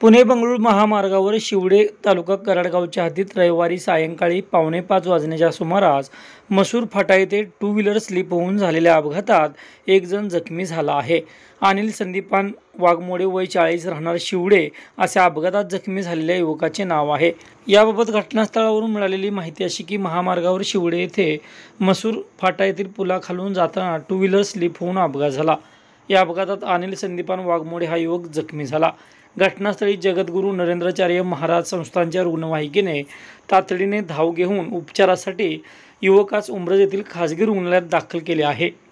पुणे बंगळूर महामार्गावर शिवडे तालुका कराडगावच्या हद्दीत रविवारी सायंकाळी पावणे पाच वाजण्याच्या सुमारास मसूर फाटा येथे टू व्हीलर स्लिप होऊन झालेल्या अपघातात एक जण जखमी झाला आहे अनिल संदीपान वाघमोडे वय चाळीस राहणार शिवडे अशा अपघातात जखमी झालेल्या युवकाचे नाव आहे याबाबत घटनास्थळावरून मिळालेली माहिती अशी की महामार्गावर शिवडे येथे मसूर फाटा येथील पुलाखालून जाताना टू व्हीलर स्लिप होऊन अपघात झाला या अपघातात अनिल संदीपान वाघमोडे हा युवक जखमी झाला घटनास्थळी जगद्गुरू नरेंद्राचार्य महाराज संस्थांच्या रुग्णवाहिकेने तातडीने धाव घेऊन उपचारासाठी युवकास उमरज येथील खाजगी रुग्णालयात दाखल केले आहे